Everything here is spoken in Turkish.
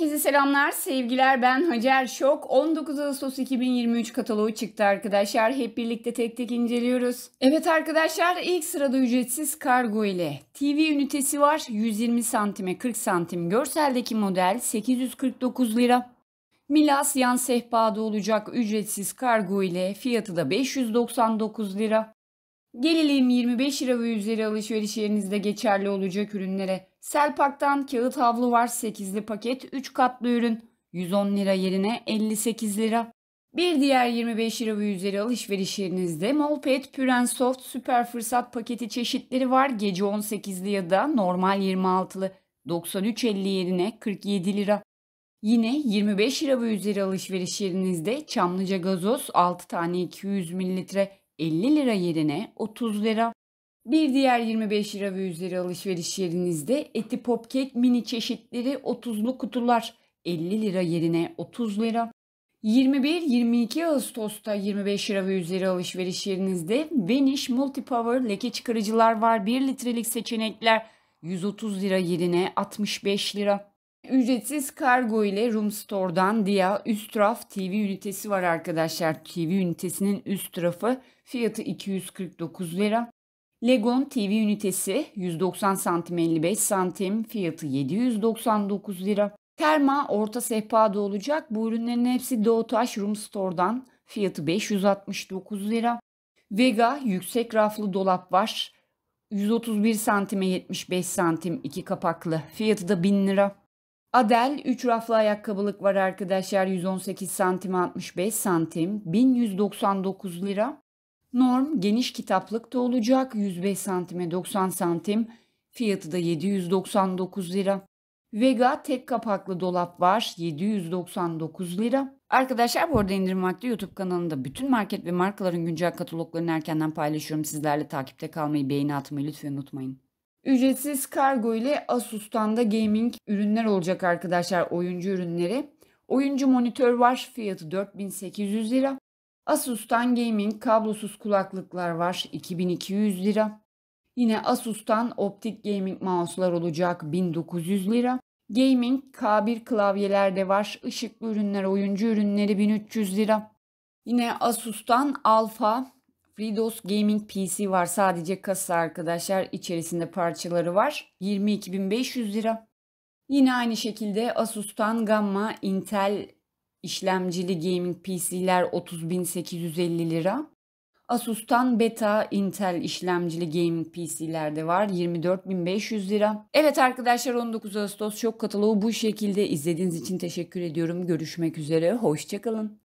Herkese selamlar, sevgiler. Ben Hacer Şok. 19 Ağustos 2023 kataloğu çıktı arkadaşlar. Hep birlikte tek tek inceliyoruz. Evet arkadaşlar ilk sırada ücretsiz kargo ile TV ünitesi var. 120 santime 40 santim görseldeki model 849 lira. Milas yan sehpada olacak ücretsiz kargo ile fiyatı da 599 lira. Gelelim 25 lira ve üzeri alışveriş yerinizde geçerli olacak ürünlere. Selpak'tan kağıt havlu var 8'li paket 3 katlı ürün 110 lira yerine 58 lira. Bir diğer 25 lira ve üzeri alışveriş yerinizde Molpet, Püren Soft, Süper Fırsat paketi çeşitleri var. Gece 18'li ya da normal 26'lı 93.50 yerine 47 lira. Yine 25 lira ve üzeri alışveriş Çamlıca gazoz 6 tane 200 mililitre 50 lira yerine 30 lira. Bir diğer 25 lira ve üzeri alışveriş yerinizde eti popkek mini çeşitleri 30'lu kutular 50 lira yerine 30 lira. 21-22 Ağustos'ta 25 lira ve üzeri alışveriş yerinizde Vanish Multipower leke çıkarıcılar var 1 litrelik seçenekler 130 lira yerine 65 lira. Ücretsiz kargo ile Room Store'dan Dia üst raf TV ünitesi var arkadaşlar. TV ünitesinin üst tarafı fiyatı 249 lira. Legon TV ünitesi 190 santim 55 santim fiyatı 799 lira. Terma orta sehpada olacak. Bu ürünlerin hepsi Doğutaş Room Store'dan fiyatı 569 lira. Vega yüksek raflı dolap var. 131 santime 75 santim iki kapaklı fiyatı da 1000 lira. Adel 3 raflı ayakkabılık var arkadaşlar 118 santim 65 santim 1199 lira. Norm geniş kitaplık da olacak 105 santime 90 santim. Fiyatı da 799 lira. Vega tek kapaklı dolap var 799 lira. Arkadaşlar bu arada indirim vakti YouTube kanalında bütün market ve markaların güncel kataloglarını erkenden paylaşıyorum. Sizlerle takipte kalmayı, beğeni atmayı lütfen unutmayın. Ücretsiz kargo ile Asus'tan da gaming ürünler olacak arkadaşlar oyuncu ürünleri. Oyuncu monitör var fiyatı 4800 lira. Asus'tan gaming kablosuz kulaklıklar var 2200 lira. Yine Asus'tan Optik Gaming mouse'lar olacak 1900 lira. Gaming K1 klavyeler de var. Işıklı ürünler, oyuncu ürünleri 1300 lira. Yine Asus'tan Alpha FreeDOS Gaming PC var. Sadece kasa arkadaşlar içerisinde parçaları var. 22.500 lira. Yine aynı şekilde Asus'tan Gamma Intel İşlemcili gaming PC'ler 30.850 lira. Asus'tan Beta, Intel işlemcili gaming PC'ler de var. 24.500 lira. Evet arkadaşlar 19 Ağustos şok kataloğu bu şekilde. izlediğiniz için teşekkür ediyorum. Görüşmek üzere. Hoşçakalın.